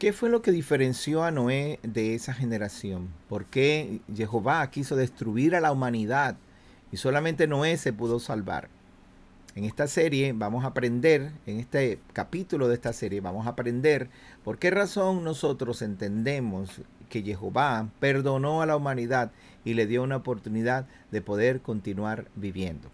¿Qué fue lo que diferenció a Noé de esa generación? ¿Por qué Jehová quiso destruir a la humanidad y solamente Noé se pudo salvar? En esta serie vamos a aprender, en este capítulo de esta serie vamos a aprender por qué razón nosotros entendemos que Jehová perdonó a la humanidad y le dio una oportunidad de poder continuar viviendo.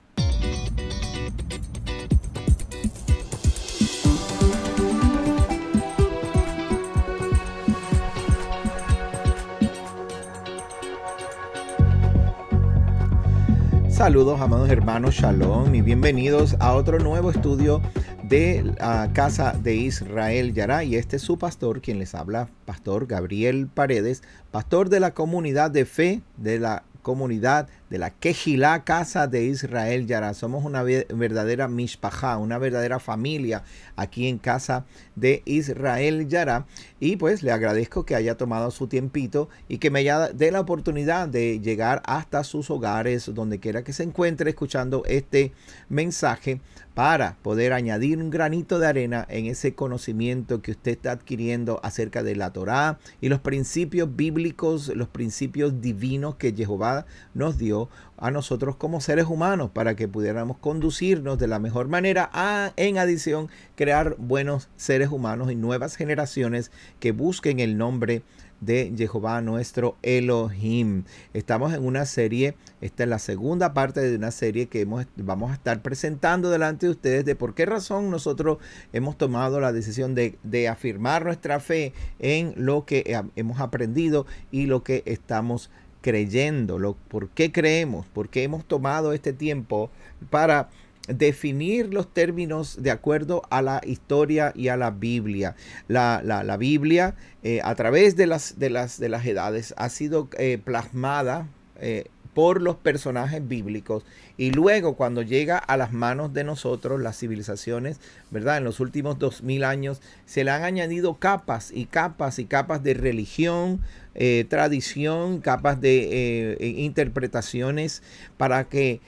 Saludos, amados hermanos, shalom y bienvenidos a otro nuevo estudio de la Casa de Israel Yara. Y este es su pastor, quien les habla, Pastor Gabriel Paredes, pastor de la comunidad de fe de la comunidad de la Kejilá, casa de Israel Yara. Somos una verdadera mishpajá, una verdadera familia aquí en casa de Israel Yara. Y pues le agradezco que haya tomado su tiempito y que me haya dé la oportunidad de llegar hasta sus hogares, donde quiera que se encuentre, escuchando este mensaje para poder añadir un granito de arena en ese conocimiento que usted está adquiriendo acerca de la Torá y los principios bíblicos, los principios divinos que Jehová nos dio a nosotros como seres humanos para que pudiéramos conducirnos de la mejor manera, a, en adición crear buenos seres humanos y nuevas generaciones que busquen el nombre de Jehová nuestro Elohim. Estamos en una serie, esta es la segunda parte de una serie que vamos a estar presentando delante de ustedes de por qué razón nosotros hemos tomado la decisión de, de afirmar nuestra fe en lo que eh, hemos aprendido y lo que estamos creyéndolo. por qué creemos, por qué hemos tomado este tiempo para definir los términos de acuerdo a la historia y a la Biblia. La, Biblia eh, a través de las, de, las, de las edades ha sido eh, plasmada eh, por los personajes bíblicos y luego cuando llega a las manos de nosotros, las civilizaciones, ¿verdad? En los últimos dos mil años se le han añadido capas y capas y capas de religión, eh, tradición, capas de eh, eh, interpretaciones para que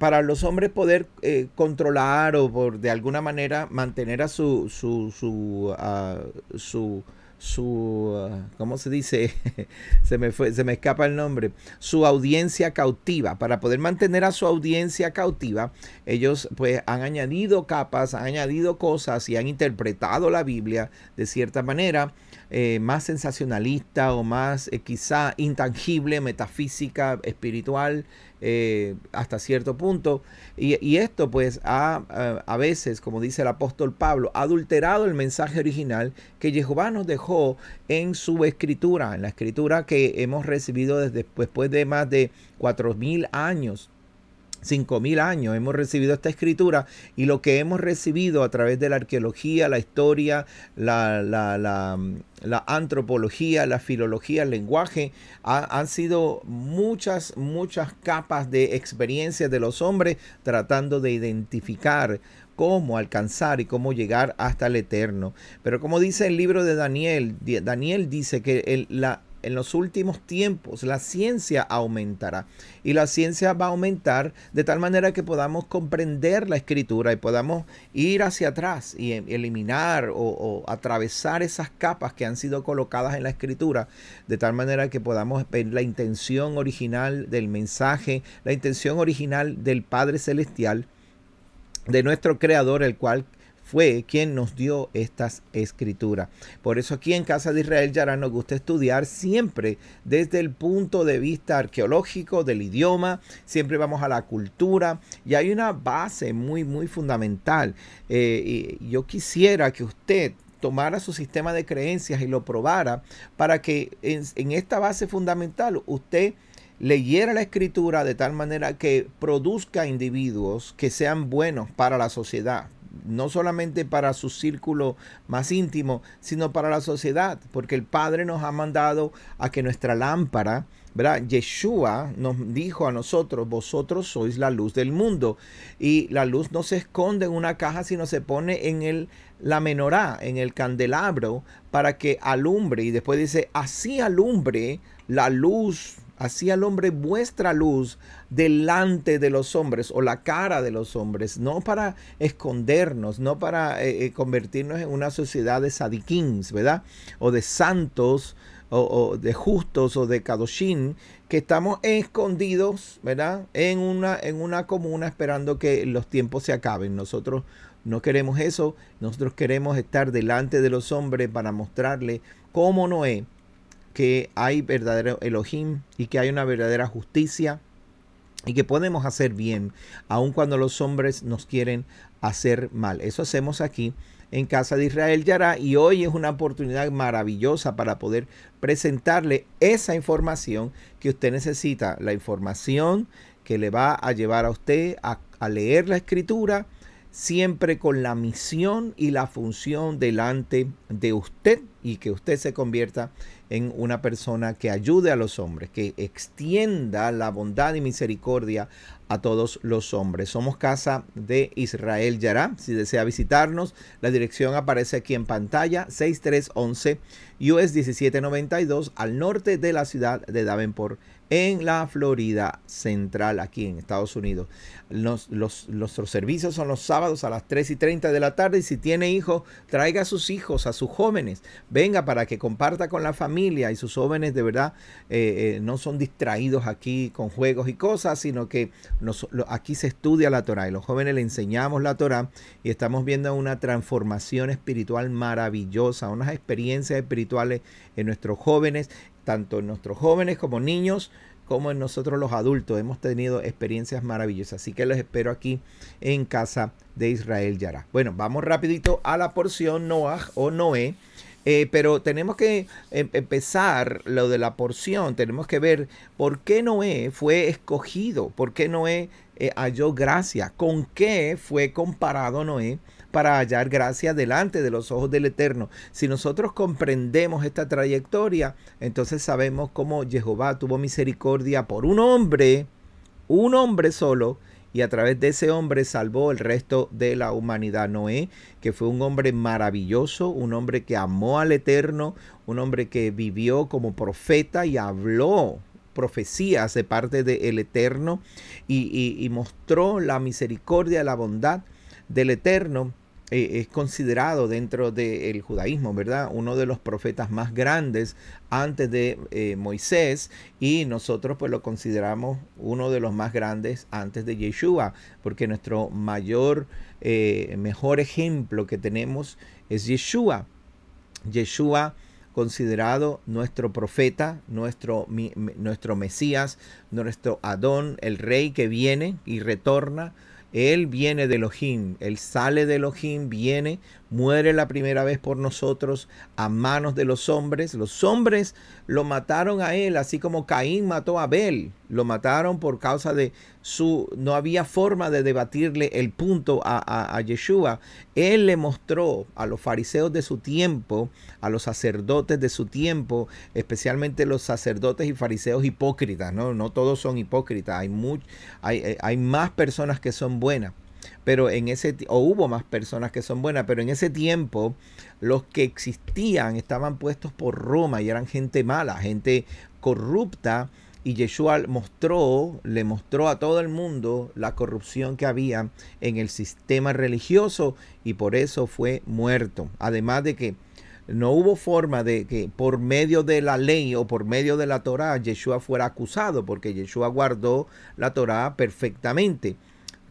para los hombres poder controlar o por de alguna manera mantener a su su su, ah, su, su ah, ¿cómo se dice? se me fue, se me escapa el nombre. Su audiencia cautiva. Para poder mantener a su audiencia cautiva, ellos pues han añadido capas, han añadido cosas y han interpretado la Biblia de cierta manera eh, más sensacionalista o más eh, quizá intangible, metafísica, espiritual, eh, hasta cierto punto. Y, esto pues ha a, veces, como dice el apóstol Pablo, adulterado el mensaje original que Jehová nos dejó en su escritura, en la escritura que hemos recibido desde, después de más de 4.000 años 5000 mil años hemos recibido esta escritura y lo que hemos recibido a través de la arqueología, la historia, la, mm, antropología, la filología, el lenguaje, han sido muchas, muchas capas de experiencia de los hombres tratando de identificar cómo alcanzar y cómo llegar hasta el eterno. Pero como dice el libro de Daniel, Daniel dice que el, la en los últimos tiempos la ciencia aumentará y la ciencia va a aumentar de tal manera que podamos comprender la escritura y podamos ir hacia atrás y em, eliminar o, atravesar esas capas que han sido colocadas en la escritura de tal manera que podamos ver la intención original del mensaje, la intención original del Padre Celestial de nuestro creador, el cual fue quien nos dio estas escrituras. Por eso aquí en Casa de Israel Yara nos gusta estudiar siempre desde el punto de vista arqueológico, del idioma, siempre vamos a la cultura y hay una base muy, muy fundamental. Eh, yo quisiera que usted tomara su sistema de creencias y lo probara para que en, en esta base fundamental usted leyera la escritura de tal manera que produzca individuos que sean buenos para la sociedad, no solamente para su círculo más íntimo, sino para la sociedad, porque el Padre nos ha mandado a que nuestra lámpara, ¿verdad? Yeshua nos dijo a nosotros, vosotros sois la luz del mundo, y la luz no se esconde en una caja, sino se pone en el, la menorá, en el candelabro, para que alumbre, y después dice, así alumbre la luz Así al hombre vuestra luz delante de los hombres o la cara de los hombres, no para escondernos, no para eh, eh, convertirnos en una sociedad de sadiquins, ¿verdad? O de santos, o, de justos, o de kadoshin que estamos escondidos, ¿verdad? En una, en una comuna esperando que los tiempos se acaben. Nosotros no queremos eso, nosotros queremos estar delante de los hombres para mostrarle cómo no es que hay verdadero Elohim y que hay una verdadera justicia y que podemos hacer bien, aun cuando los hombres nos quieren hacer mal. Eso hacemos aquí en Casa de Israel Yara y hoy es una oportunidad maravillosa para poder presentarle esa información que usted necesita, la información que le va a llevar a usted a leer la escritura siempre con la misión y la función delante de usted y que usted se convierta en una persona que ayude a los hombres, que extienda la bondad y misericordia a todos los hombres. Somos Casa de Israel Yará. Si desea visitarnos, la dirección aparece aquí en pantalla, 6311 US 1792 al norte de la ciudad de Davenport, en la Florida Central, aquí en Estados Unidos. nuestros servicios son los sábados a las 3 y 30 de la tarde y si tiene hijos, traiga a sus hijos, a sus jóvenes, venga para que comparta con la familia y sus jóvenes de verdad eh, eh, no son distraídos aquí con juegos y cosas, sino que aquí se estudia la Torah y los jóvenes le enseñamos la Torah y estamos viendo una transformación espiritual maravillosa, unas experiencias espirituales en nuestros jóvenes tanto en nuestros jóvenes como niños, como en nosotros los adultos. Hemos tenido experiencias maravillosas. Así que los espero aquí en casa de Israel Yara. Bueno, vamos rapidito a la porción Noah o Noé. Eh, pero tenemos que em, empezar lo de la porción, tenemos que ver por qué Noé fue escogido, por qué Noé eh, halló gracia, con qué fue comparado Noé para hallar gracia delante de los ojos del Eterno. Si nosotros comprendemos esta trayectoria, entonces sabemos cómo Jehová tuvo misericordia por un hombre, un hombre solo, y a través de ese hombre salvó el resto de la humanidad. Noé, que fue un hombre maravilloso, un hombre que amó al Eterno, un hombre que vivió como profeta y habló profecías de parte del Eterno y, y mostró la misericordia, la bondad del Eterno eh, es considerado dentro del judaísmo, ¿verdad? Uno de los profetas más grandes antes de eh, Moisés y nosotros pues lo consideramos uno de los más grandes antes de Yeshua, porque nuestro mayor, eh, mejor ejemplo que tenemos es Yeshua. Yeshua considerado nuestro profeta, nuestro, nuestro Mesías, nuestro Adón, el rey que viene y retorna él viene de Elohim, Él sale de Elohim, viene, muere la primera vez por nosotros a manos de los hombres. Los hombres lo mataron a Él, así como Caín mató a Abel. Lo mataron por causa de su... No había forma de debatirle el punto a, a, Yeshua. Él le mostró a los fariseos de su tiempo, a los sacerdotes de su tiempo, especialmente los sacerdotes y fariseos hipócritas, ¿no? No todos son hipócritas. Hay, hay, eh, hay más personas que son buenas pero en ese o hubo más personas que son buenas, pero en ese tiempo los que existían estaban puestos por Roma y eran gente mala, gente corrupta y Yeshua mostró, le mostró a todo el mundo la corrupción que había en el sistema religioso y por eso fue muerto. Además de que no hubo forma de que por medio de la ley o por medio de la Torá Yeshua fuera acusado, porque Yeshua guardó la Torá perfectamente.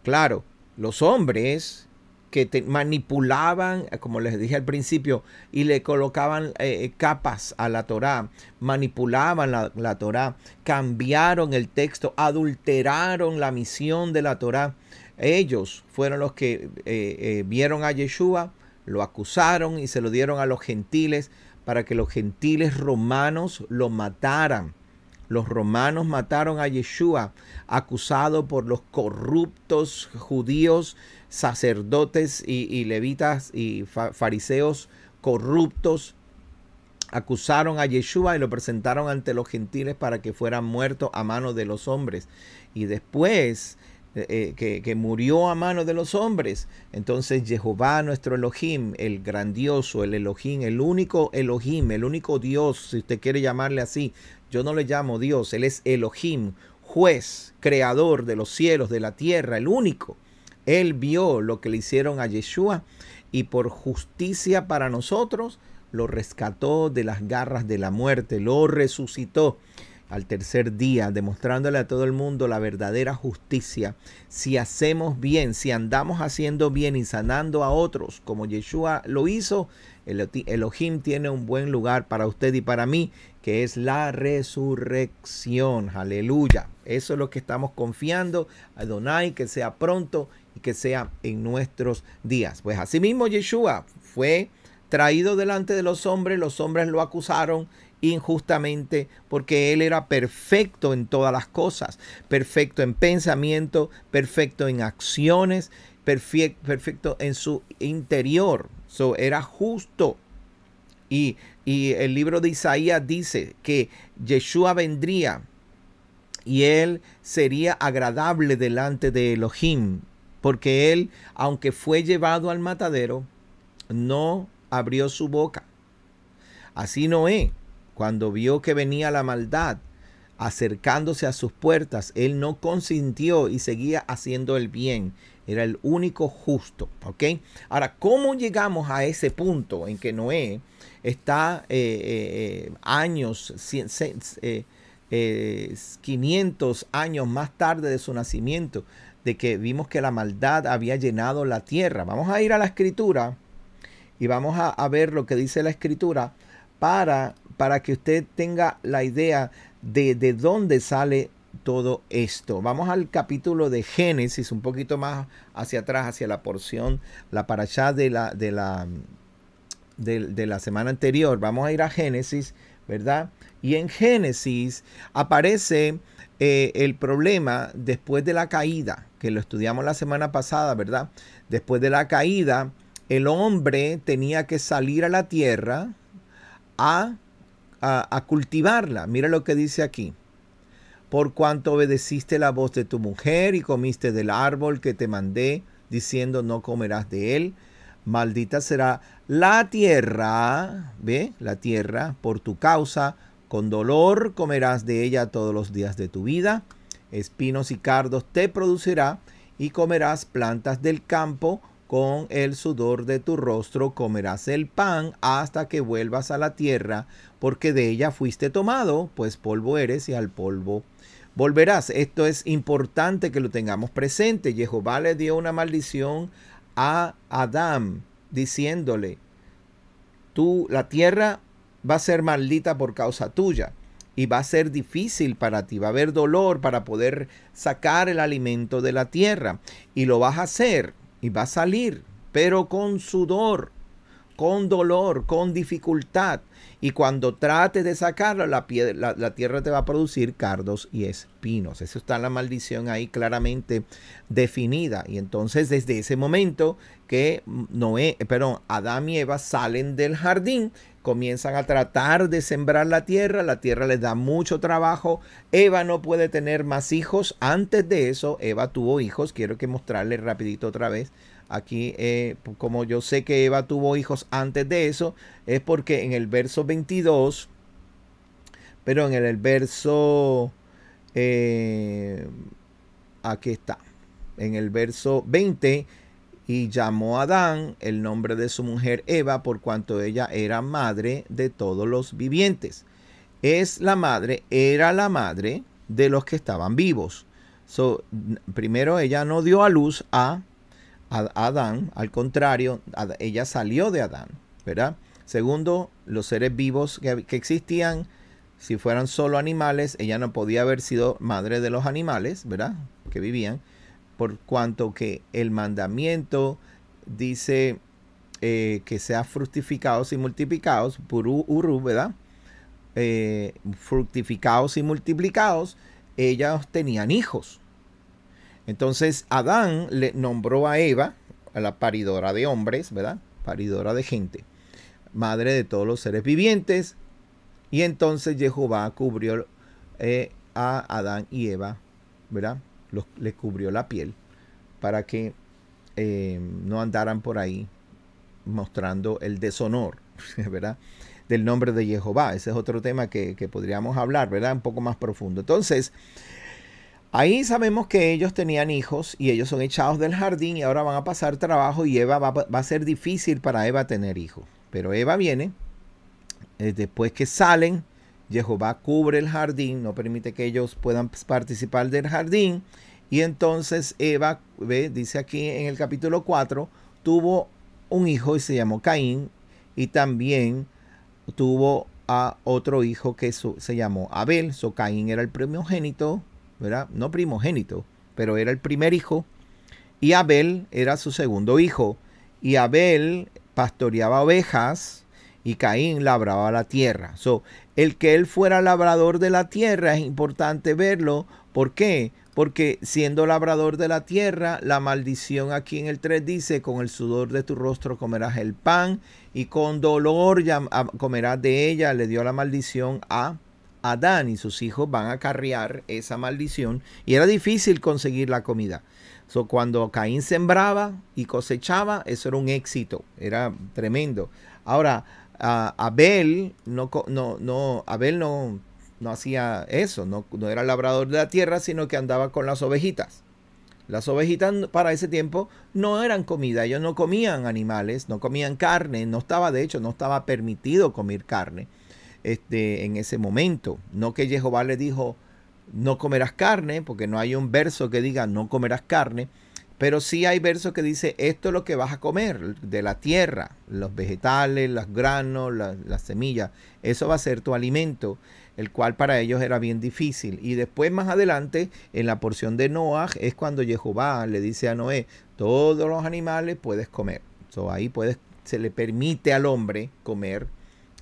Claro, los hombres que manipulaban, como les dije al principio, y le colocaban eh, eh, capas a la Torá, manipulaban la, la Torá, cambiaron el texto, adulteraron la misión de la Torá. Ellos fueron los que eh, vieron a Yeshua, lo acusaron y se lo dieron a los gentiles para que los gentiles romanos lo mataran. Los romanos mataron a Yeshua, acusado por los corruptos judíos sacerdotes y, levitas y fariseos corruptos acusaron a Yeshua y lo presentaron ante los gentiles para que fuera muerto a mano de los hombres. Y después eh, eh, que, murió a mano de los hombres, entonces Jehová, nuestro Elohim, el grandioso, el Elohim, el único Elohim, el único Dios, si usted quiere llamarle así, yo no le llamo Dios, él es Elohim, juez, creador de los cielos, de la tierra, el único él vio lo que le hicieron a Yeshua y por justicia para nosotros lo rescató de las garras de la muerte, lo resucitó al tercer día, demostrándole a todo el mundo la verdadera justicia. Si hacemos bien, si andamos haciendo bien y sanando a otros como Yeshua lo hizo, el Elohim tiene un buen lugar para usted y para mí, que es la resurrección. Aleluya. Eso es lo que estamos confiando. Adonai, que sea pronto y que sea en nuestros días. Pues asimismo Yeshua fue traído delante de los hombres, los hombres lo acusaron injustamente porque él era perfecto en todas las cosas, perfecto en pensamiento, perfecto en acciones, perfecto en su interior, so, era justo. Y, y el libro de Isaías dice que Yeshua vendría y él sería agradable delante de Elohim, porque él, aunque fue llevado al matadero, no abrió su boca. Así Noé, cuando vio que venía la maldad, acercándose a sus puertas, él no consintió y seguía haciendo el bien. Era el único justo, ¿ok? Ahora, ¿cómo llegamos a ese punto en que Noé está eh, eh, eh, años, 500 años más tarde de su nacimiento, de que vimos que la maldad había llenado la tierra. Vamos a ir a la escritura y vamos a, ver lo que dice la escritura para, para que usted tenga la idea de, dónde sale todo esto. Vamos al capítulo de Génesis, un poquito más hacia atrás, hacia la porción, la para allá de la, de la, la semana anterior. Vamos a ir a Génesis, ¿verdad? Y en Génesis aparece eh, el problema después de la caída que lo estudiamos la semana pasada, ¿verdad? Después de la caída, el hombre tenía que salir a la tierra a, a, cultivarla. Mira lo que dice aquí por cuanto obedeciste la voz de tu mujer y comiste del árbol que te mandé, diciendo no comerás de él, maldita será la tierra, ve, la tierra, por tu causa, con dolor comerás de ella todos los días de tu vida, espinos y cardos te producirá, y comerás plantas del campo, con el sudor de tu rostro comerás el pan hasta que vuelvas a la tierra, porque de ella fuiste tomado, pues polvo eres y al polvo volverás. Esto es importante que lo tengamos presente. Jehová le dio una maldición a Adán, diciéndole, tú, la tierra va a ser maldita por causa tuya y va a ser difícil para ti, va a haber dolor para poder sacar el alimento de la tierra y lo vas a hacer y va a salir, pero con sudor, con dolor, con dificultad y cuando trates de sacarlo la, tierra te va a producir cardos y espinos. Eso está la maldición ahí claramente definida y entonces desde ese momento que Noé, eh, perdón, Adán y Eva salen del jardín, comienzan a tratar de sembrar la tierra, la tierra les da mucho trabajo, Eva no puede tener más hijos, antes de eso Eva tuvo hijos, quiero que mostrarles rapidito otra vez, aquí eh, como yo sé que Eva tuvo hijos antes de eso, es porque en el verso 22, pero en el verso, eh, aquí está, en el verso 20, y llamó a Adán el nombre de su mujer Eva por cuanto ella era madre de todos los vivientes. Es la madre, era la madre de los que estaban vivos. primero ella no dio a luz a, Adán, al contrario, ella salió de Adán, ¿verdad? Segundo, los seres vivos que, que existían, si fueran solo animales, ella no podía haber sido madre de los animales, ¿verdad? Que vivían por cuanto que el mandamiento dice eh, que sea fructificados y multiplicados, puru, uru, ¿verdad? Eh, fructificados y multiplicados, ellas tenían hijos. Entonces Adán le nombró a Eva, a la paridora de hombres, ¿verdad? Paridora de gente, madre de todos los seres vivientes. Y entonces Jehová cubrió eh, a Adán y Eva, ¿verdad? Les le cubrió la piel para que eh, no andaran por ahí mostrando el deshonor, ¿verdad? Del nombre de Jehová. Ese es otro tema que, podríamos hablar, ¿verdad? Un poco más profundo. Entonces, Ahí sabemos que ellos tenían hijos y ellos son echados del jardín y ahora van a pasar trabajo y Eva va, a ser difícil para Eva tener hijos. Pero Eva viene, eh, después que salen, Jehová cubre el jardín, no permite que ellos puedan participar del jardín. Y entonces Eva, dice aquí en el capítulo 4, tuvo un hijo y se llamó Caín, y también tuvo a otro hijo que se llamó Abel. So Caín era el primogénito, ¿verdad? No primogénito, pero era el primer hijo. Y Abel era su segundo hijo. Y Abel pastoreaba ovejas y Caín labraba la tierra. So, el que él fuera labrador de la tierra es importante verlo. ¿Por qué? Porque siendo labrador de la tierra, la maldición aquí en el 3 dice, con el sudor de tu rostro comerás el pan y con dolor ah, comerás de ella. Le dio la maldición a Adán y sus hijos van a carrear esa maldición y era difícil conseguir la comida. So, cuando Caín sembraba y cosechaba, eso era un éxito, era tremendo. Ahora, Abel no, no, no, Abel no, no hacía eso, no, no era labrador de la tierra, sino que andaba con las ovejitas. Las ovejitas para ese tiempo no eran comida, ellos no comían animales, no comían carne, no estaba, de hecho, no estaba permitido comer carne este, en ese momento. No que Jehová le dijo, no comerás carne, porque no hay un verso que diga no comerás carne, pero sí hay versos que dice, esto es lo que vas a comer de la tierra, los vegetales, los granos, las, semillas, eso va a ser tu alimento, el cual para ellos era bien difícil. Y después más adelante, en la porción de Noah, es cuando Jehová le dice a Noé, todos los animales puedes comer. ahí puedes, se le permite al hombre comer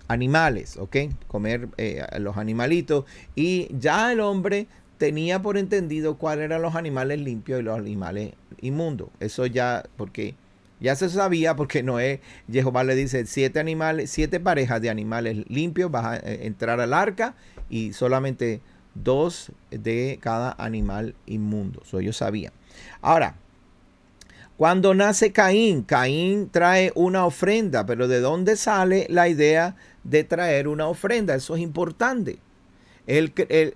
animales, ¿ok? Comer eh, los animalitos. Y ya el hombre tenía por entendido cuáles eran los animales limpios y los animales inmundos. Eso ya, porque ya se sabía, porque Noé, Jehová le dice, siete animales, siete parejas de animales limpios vas a eh, entrar al arca y solamente dos de cada animal inmundo. Eso yo sabía. Ahora, cuando nace Caín, Caín trae una ofrenda, pero ¿de dónde sale la idea de traer una ofrenda? Eso es importante. El, el,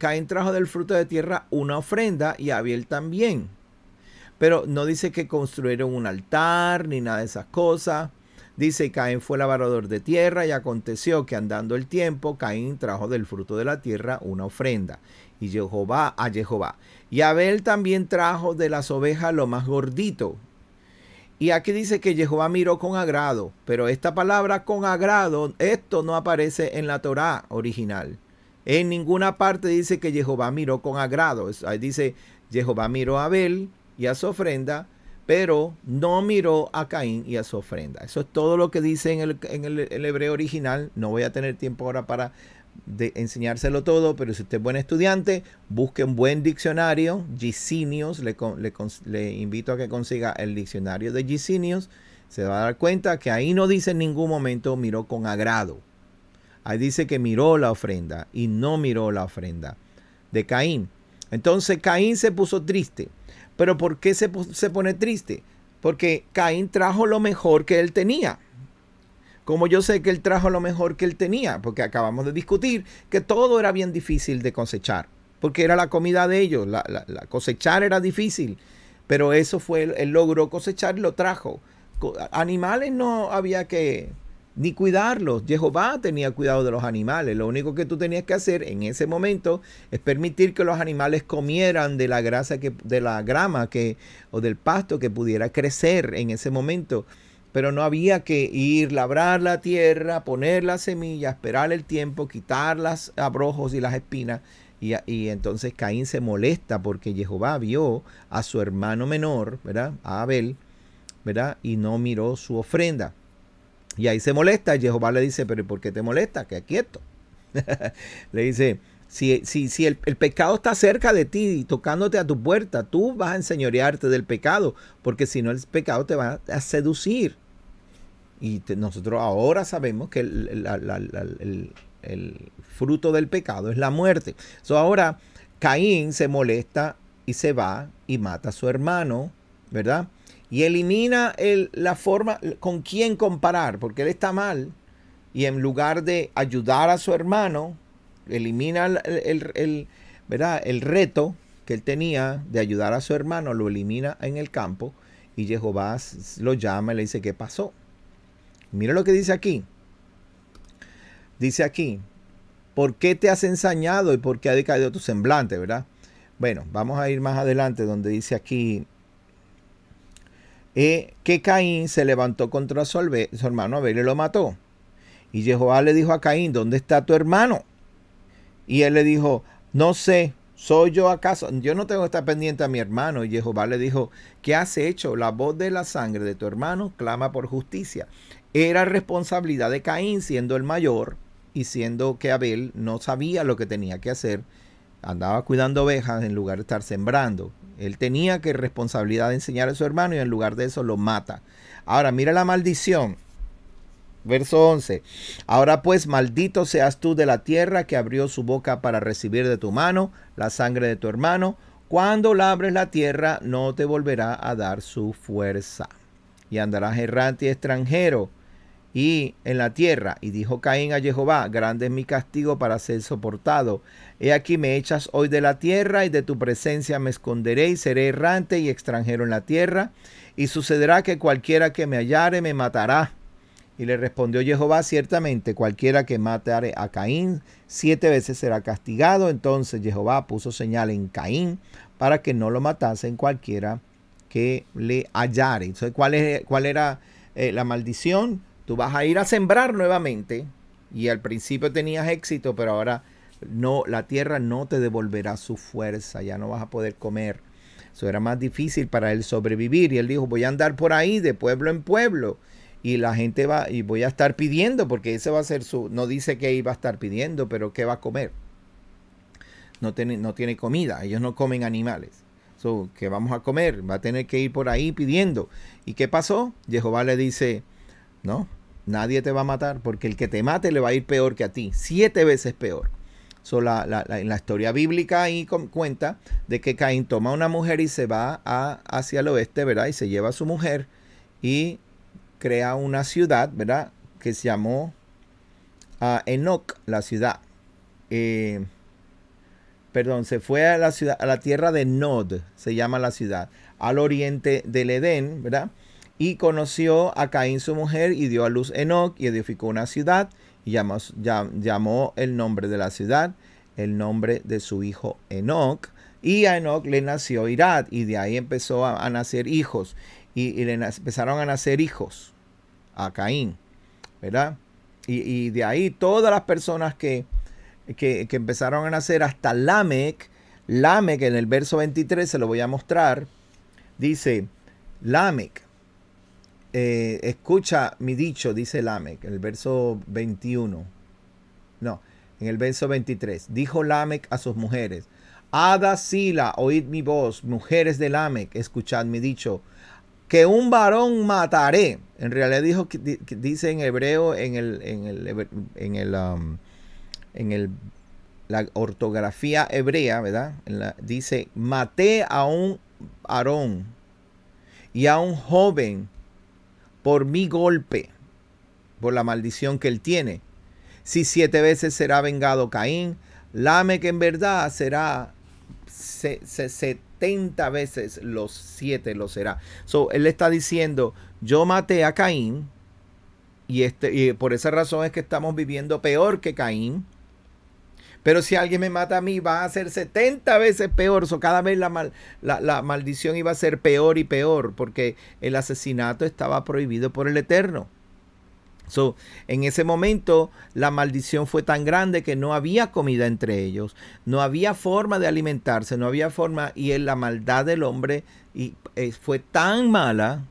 Caín trajo del fruto de tierra una ofrenda y Abel también. Pero no dice que construyeron un altar ni nada de esas cosas. Dice, Caín fue labrador de tierra y aconteció que andando el tiempo, Caín trajo del fruto de la tierra una ofrenda. Y Jehová a Jehová. Y Abel también trajo de las ovejas lo más gordito. Y aquí dice que Jehová miró con agrado, pero esta palabra con agrado, esto no aparece en la Torá original. En ninguna parte dice que Jehová miró con agrado. Ahí dice, Jehová miró a Abel y a su ofrenda, pero no miró a Caín y a su ofrenda. Eso es todo lo que dice en el, en el, hebreo original. No voy a tener tiempo ahora para enseñárselo todo, pero si usted es buen estudiante, busque un buen diccionario, Gisinios, le, le invito a que consiga el diccionario de Gicinios, se va a dar cuenta que ahí no dice en ningún momento miró con agrado. Ahí dice que miró la ofrenda y no miró la ofrenda de Caín. Entonces Caín se puso triste. ¿Pero por qué se, pone triste? Porque Caín trajo lo mejor que él tenía. Como yo sé que él trajo lo mejor que él tenía, porque acabamos de discutir que todo era bien difícil de cosechar, porque era la comida de ellos, la, cosechar era difícil, pero eso fue, él logró cosechar y lo trajo. Animales no había que, ni cuidarlos. Jehová tenía cuidado de los animales. Lo único que tú tenías que hacer en ese momento es permitir que los animales comieran de la grasa que, de la grama que, o del pasto que pudiera crecer en ese momento. Pero no había que ir labrar la tierra, poner la semilla, esperar el tiempo, quitar las abrojos y las espinas. Y, entonces Caín se molesta porque Jehová vio a su hermano menor, ¿verdad? A Abel, ¿verdad? Y no miró su ofrenda. Y ahí se molesta. Jehová le dice, pero ¿por qué te molesta? Que quieto. le dice, si, si, si el, pecado está cerca de ti y tocándote a tu puerta, tú vas a enseñorearte del pecado, porque si no el pecado te va a seducir. Y nosotros ahora sabemos que el, el, fruto del pecado es la muerte. So ahora Caín se molesta y se va y mata a su hermano, ¿verdad? y elimina el, la forma con quién comparar, porque él está mal, y en lugar de ayudar a su hermano, elimina el, el, el, el reto que él tenía de ayudar a su hermano, lo elimina en el campo, y Jehová lo llama y le dice, ¿qué pasó? Mira lo que dice aquí. Dice aquí, ¿por qué te has ensañado y por qué ha decaído tu semblante, verdad? Bueno, vamos a ir más adelante donde dice aquí que Caín se levantó contra su, su hermano Abel y lo mató. Y Jehová le dijo a Caín, ¿dónde está tu hermano? Y él le dijo, no sé, ¿soy yo acaso? Yo no tengo que estar pendiente a mi hermano. Y Jehová le dijo, ¿qué has hecho? La voz de la sangre de tu hermano clama por justicia. Era responsabilidad de Caín siendo el mayor y siendo que Abel no sabía lo que tenía que hacer. Andaba cuidando ovejas en lugar de estar sembrando. Él tenía que responsabilidad de enseñar a su hermano y en lugar de eso lo mata. Ahora, mira la maldición. Verso 11. Ahora pues, maldito seas tú de la tierra que abrió su boca para recibir de tu mano la sangre de tu hermano. Cuando la abres la tierra, no te volverá a dar su fuerza. Y andarás errante y extranjero y en la tierra. Y dijo Caín a Jehová, grande es mi castigo para ser soportado. He aquí me echas hoy de la tierra, y de tu presencia me esconderé, y seré errante y extranjero en la tierra. Y sucederá que cualquiera que me hallare me matará. Y le respondió Jehová, ciertamente cualquiera que matare a Caín, siete veces será castigado. Entonces Jehová puso señal en Caín para que no lo matasen cualquiera que le hallare. Entonces, ¿cuál, es, cuál era eh, la maldición? Tú vas a ir a sembrar nuevamente. Y al principio tenías éxito, pero ahora no, la tierra no te devolverá su fuerza, ya no vas a poder comer. Eso era más difícil para él sobrevivir. Y él dijo, voy a andar por ahí de pueblo en pueblo. Y la gente va, y voy a estar pidiendo, porque ese va a ser su, no dice que iba a estar pidiendo, pero que va a comer. No tiene, no tiene comida, ellos no comen animales. So, ¿Qué vamos a comer? Va a tener que ir por ahí pidiendo. ¿Y qué pasó? Jehová le dice, no, nadie te va a matar, porque el que te mate le va a ir peor que a ti, siete veces peor la, en la historia bíblica ahí cuenta de que Caín toma a una mujer y se va hacia el oeste, ¿verdad? Y se lleva a su mujer y crea una ciudad, ¿verdad? Que se llamó ah, Enoch, la ciudad. Eh, perdón, se fue a la ciudad, a la tierra de Nod, se llama la ciudad, al oriente del Edén, ¿verdad? Y conoció a Caín su mujer y dio a luz Enoch y edificó una ciudad llamó, el nombre de la ciudad, el nombre de su hijo Enoch, y a Enoch le nació Irad, y de ahí empezó a, nacer hijos, y, le empezaron a nacer hijos a Caín, ¿verdad? Y, de ahí todas las personas que, que, empezaron a nacer hasta Lamec, Lamec en el verso 23, se lo voy a mostrar, dice, Lamec, eh, escucha mi dicho, dice Lamec, en el verso 21. No, en el verso 23. Dijo Lamec a sus mujeres, Ada Sila, oíd mi voz, mujeres de Lamec, escuchad mi dicho, que un varón mataré. En realidad dice en hebreo, en el, en el, en um, la ortografía hebrea, ¿verdad? dice, maté a un varón y a un joven por mi golpe, por la maldición que él tiene. Si siete veces será vengado Caín, lame que en verdad será se, 70 veces los siete lo será. So, él está diciendo, yo maté a Caín y, este, y por esa razón es que estamos viviendo peor que Caín pero si alguien me mata a mí, va a ser 70 veces peor. So, cada vez la, mal, la, maldición iba a ser peor y peor, porque el asesinato estaba prohibido por el Eterno. So, en ese momento la maldición fue tan grande que no había comida entre ellos, no había forma de alimentarse, no había forma y la maldad del hombre y, eh, fue tan mala,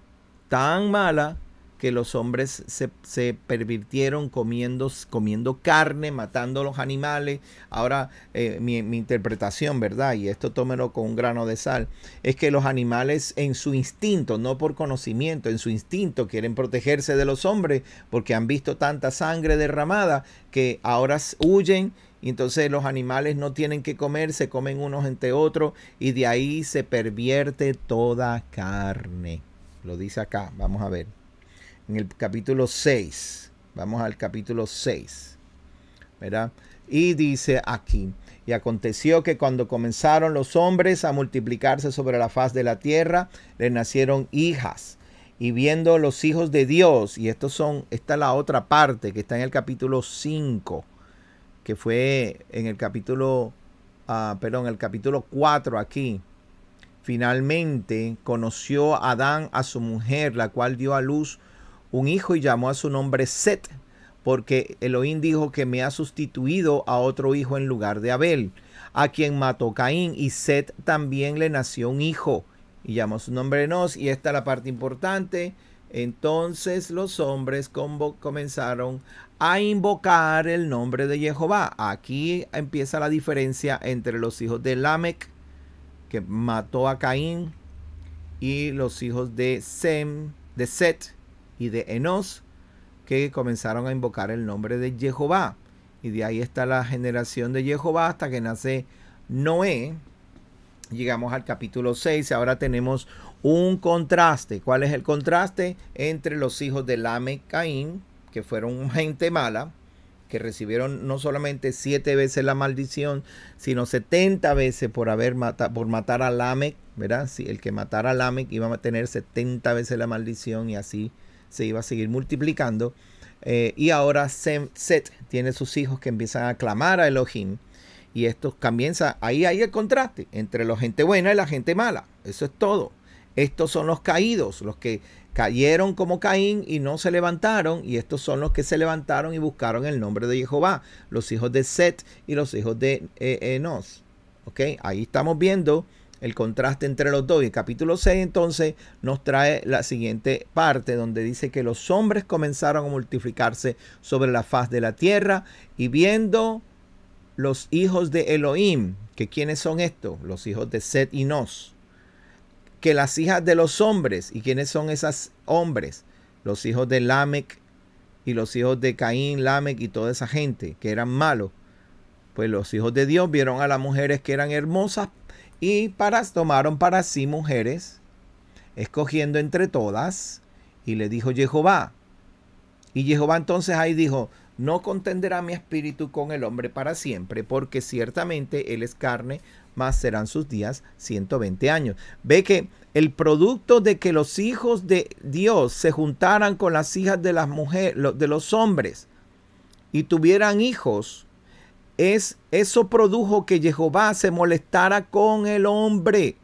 tan mala que los hombres se, pervirtieron comiendo, comiendo, carne, matando a los animales. Ahora, eh, mi, mi, interpretación, ¿verdad? Y esto tómelo con un grano de sal, es que los animales en su instinto, no por conocimiento, en su instinto quieren protegerse de los hombres porque han visto tanta sangre derramada que ahora huyen. Y entonces los animales no tienen que comer, se comen unos entre otros y de ahí se pervierte toda carne. Lo dice acá, vamos a ver en el capítulo 6. Vamos al capítulo 6. ¿Verdad? Y dice aquí, y aconteció que cuando comenzaron los hombres a multiplicarse sobre la faz de la tierra, le nacieron hijas. Y viendo los hijos de Dios, y estos son, esta es la otra parte que está en el capítulo 5, que fue en el capítulo, uh, perdón, el capítulo 4 aquí. Finalmente conoció Adán a su mujer, la cual dio a luz un hijo y llamó a su nombre Set, porque Elohim dijo que me ha sustituido a otro hijo en lugar de Abel, a quien mató Caín, y Set también le nació un hijo, y llamó su nombre Nos y esta es la parte importante. Entonces los hombres comenzaron a invocar el nombre de Jehová. Aquí empieza la diferencia entre los hijos de Lamec, que mató a Caín, y los hijos de Sem, de Set, y de Enos, que comenzaron a invocar el nombre de Jehová. Y de ahí está la generación de Jehová hasta que nace Noé. Llegamos al capítulo 6 ahora tenemos un contraste. ¿Cuál es el contraste? Entre los hijos de Lame Caín, que fueron gente mala, que recibieron no solamente siete veces la maldición, sino 70 veces por, haber matado por matar a Lamec, ¿verdad? Si el que matara a Lamec iba a tener 70 veces la maldición y así se iba a seguir multiplicando. Eh, y ahora Sem, Set tiene sus hijos que empiezan a clamar a Elohim. Y esto comienza, ahí hay el contraste entre la gente buena y la gente mala. Eso es todo. Estos son los caídos, los que cayeron como Caín y no se levantaron, y estos son los que se levantaron y buscaron el nombre de Jehová, los hijos de Set y los hijos de eh, Enos. ¿Ok? Ahí estamos viendo el contraste entre los dos. Y el capítulo 6 entonces nos trae la siguiente parte donde dice que los hombres comenzaron a multiplicarse sobre la faz de la tierra y viendo los hijos de Elohim, que quiénes son estos, los hijos de Set y Nos, que las hijas de los hombres, y quiénes son esas hombres, los hijos de Lamec y los hijos de Caín, Lamec y toda esa gente que eran malos. Pues los hijos de Dios vieron a las mujeres que eran hermosas, y tomaron para sí mujeres, escogiendo entre todas, y le dijo Jehová. Y Jehová entonces ahí dijo, no contenderá mi espíritu con el hombre para siempre, porque ciertamente él es carne, más serán sus días 120 años. Ve que el producto de que los hijos de Dios se juntaran con las hijas de las mujeres, de los hombres, y tuvieran hijos, es, eso produjo que Jehová se molestara con el hombre.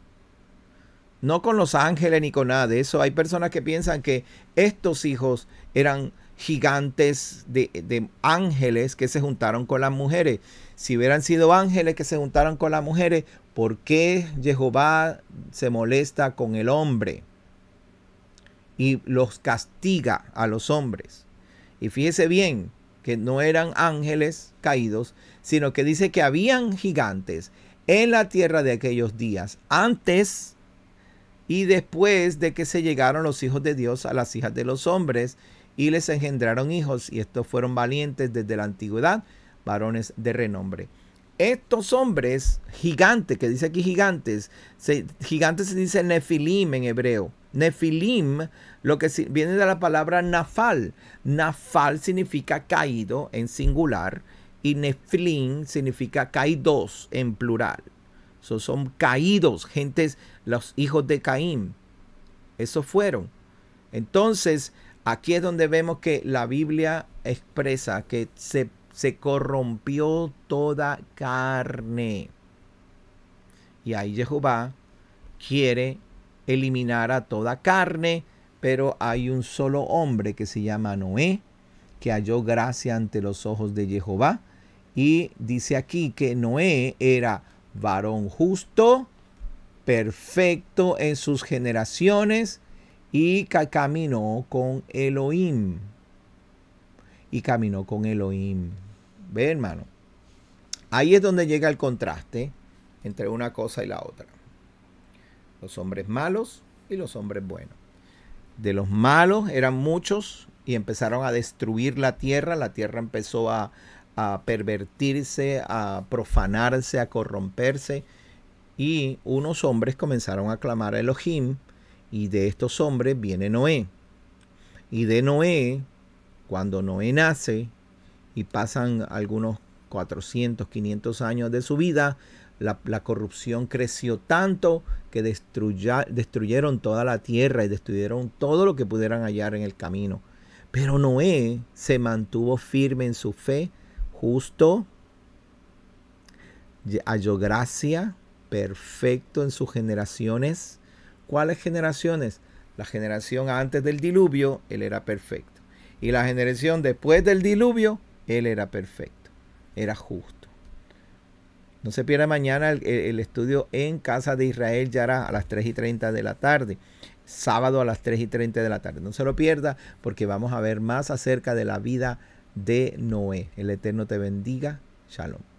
No con los ángeles ni con nada de eso. Hay personas que piensan que estos hijos eran gigantes de, de, ángeles que se juntaron con las mujeres. Si hubieran sido ángeles que se juntaron con las mujeres, ¿por qué Jehová se molesta con el hombre? Y los castiga a los hombres. Y fíjese bien, que no eran ángeles caídos, sino que dice que habían gigantes en la tierra de aquellos días, antes y después de que se llegaron los hijos de Dios a las hijas de los hombres y les engendraron hijos, y estos fueron valientes desde la antigüedad, varones de renombre estos hombres gigantes, que dice aquí gigantes, gigantes se dice nefilim en hebreo. Nefilim, lo que viene de la palabra nafal. Nafal significa caído en singular y nefilim significa caídos en plural. son caídos, gentes, los hijos de Caín. Esos fueron. Entonces, aquí es donde vemos que la Biblia expresa que se se corrompió toda carne. Y ahí Jehová quiere eliminar a toda carne, pero hay un solo hombre que se llama Noé, que halló gracia ante los ojos de Jehová. Y dice aquí que Noé era varón justo, perfecto en sus generaciones y caminó con Elohim. Y caminó con Elohim. ¿Ve, hermano? Ahí es donde llega el contraste entre una cosa y la otra. Los hombres malos y los hombres buenos. De los malos eran muchos y empezaron a destruir la tierra. La tierra empezó a, pervertirse, a profanarse, a corromperse. Y unos hombres comenzaron a clamar a Elohim. Y de estos hombres viene Noé. Y de Noé, cuando Noé nace, y pasan algunos 400, 500 años de su vida, la, corrupción creció tanto que destruyeron toda la tierra y destruyeron todo lo que pudieran hallar en el camino. Pero Noé se mantuvo firme en su fe, justo, halló gracia, perfecto en sus generaciones. ¿Cuáles generaciones? La generación antes del diluvio, él era perfecto. Y la generación después del diluvio, él era perfecto, era justo. No se pierda mañana el, estudio en Casa de Israel Yara a las 3 y 30 de la tarde. Sábado a las 3 y 30 de la tarde. No se lo pierda porque vamos a ver más acerca de la vida de Noé. El Eterno te bendiga. Shalom.